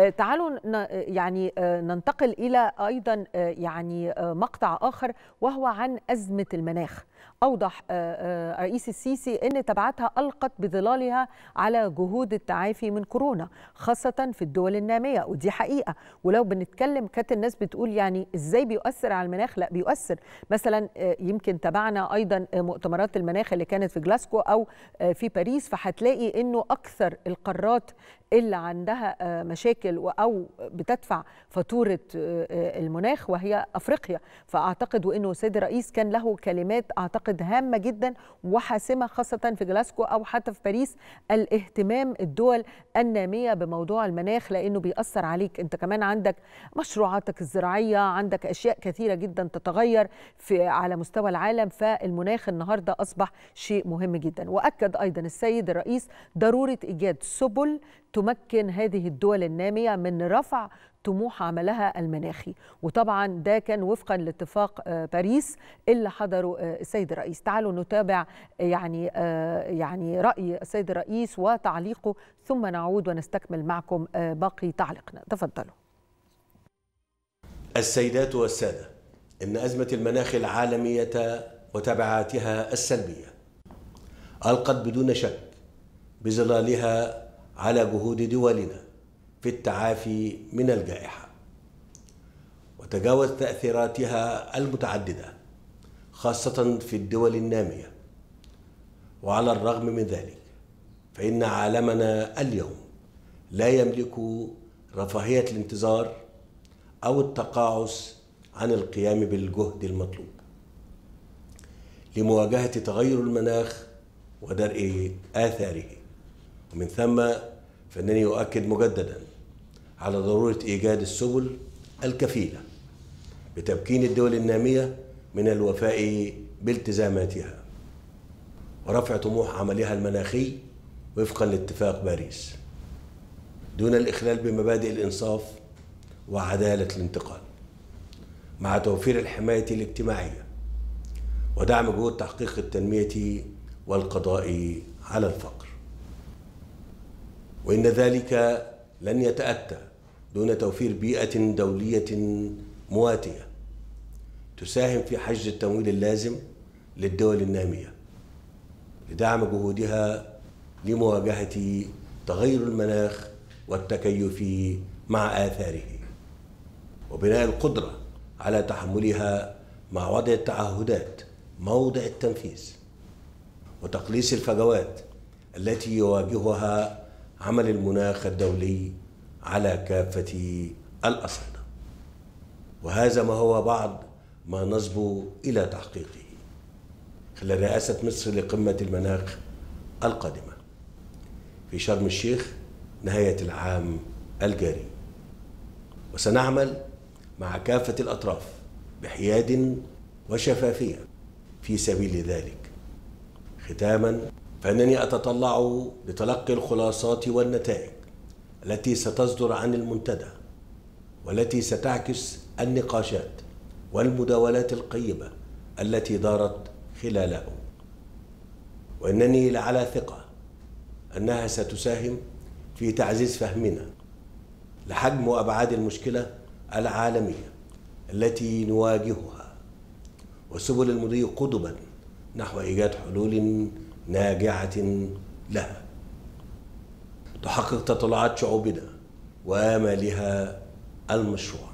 آه، تعالوا آه، يعني آه، ننتقل الى ايضا يعني مقطع اخر وهو عن ازمه المناخ أوضح آه، آه، رئيس السيسي أن تبعاتها ألقت بظلالها على جهود التعافي من كورونا خاصة في الدول النامية ودي حقيقة ولو بنتكلم كانت الناس بتقول يعني إزاي بيؤثر على المناخ لا بيؤثر مثلا آه، يمكن تبعنا أيضا مؤتمرات المناخ اللي كانت في جلاسكو أو في باريس فهتلاقي أنه أكثر القارات اللي عندها مشاكل أو بتدفع فاتورة المناخ وهي أفريقيا فأعتقد وأنه سيد الرئيس كان له كلمات أعتقد اعتقد هامه جدا وحاسمه خاصه في جلاسكو او حتى في باريس الاهتمام الدول الناميه بموضوع المناخ لانه بيأثر عليك انت كمان عندك مشروعاتك الزراعيه عندك اشياء كثيره جدا تتغير في على مستوى العالم فالمناخ النهارده اصبح شيء مهم جدا واكد ايضا السيد الرئيس ضروره ايجاد سبل تمكن هذه الدول النامية من رفع طموح عملها المناخي وطبعا ده كان وفقا لاتفاق آه، باريس اللي حضره آه، السيد الرئيس تعالوا نتابع آه، يعني يعني راي السيد الرئيس وتعليقه ثم نعود ونستكمل معكم باقي تعليقنا تفضلوا السيدات والساده ان ازمه المناخ العالميه وتبعاتها السلبيه القت بدون شك بظلالها على جهود دولنا في التعافي من الجائحة وتجاوز تأثيراتها المتعددة خاصة في الدول النامية وعلى الرغم من ذلك فإن عالمنا اليوم لا يملك رفاهية الانتظار أو التقاعس عن القيام بالجهد المطلوب لمواجهة تغير المناخ ودرء آثاره ومن ثم فإنني أؤكد مجددا على ضرورة إيجاد السبل الكفيلة بتمكين الدول النامية من الوفاء بالتزاماتها ورفع طموح عملها المناخي وفقا لاتفاق باريس دون الإخلال بمبادئ الإنصاف وعدالة الانتقال مع توفير الحماية الاجتماعية ودعم جهود تحقيق التنمية والقضاء على الفقر وإن ذلك لن يتأتى دون توفير بيئة دولية مواتية تساهم في حجز التمويل اللازم للدول النامية لدعم جهودها لمواجهة تغير المناخ والتكيف مع آثاره وبناء القدرة على تحملها مع وضع التعهدات موضع التنفيذ وتقليص الفجوات التي يواجهها عمل المناخ الدولي على كافة الأصعدة وهذا ما هو بعض ما نصبو إلى تحقيقه خلال رئاسة مصر لقمة المناخ القادمة في شرم الشيخ نهاية العام الجاري وسنعمل مع كافة الأطراف بحياد وشفافية في سبيل ذلك ختاما فانني اتطلع لتلقي الخلاصات والنتائج التي ستصدر عن المنتدى والتي ستعكس النقاشات والمداولات القيمه التي دارت خلاله وانني لعلى ثقه انها ستساهم في تعزيز فهمنا لحجم وابعاد المشكله العالميه التي نواجهها وسبل المضي قدما نحو ايجاد حلول ناجعة لها تحقق تطلعات شعوبنا وآمالها المشروع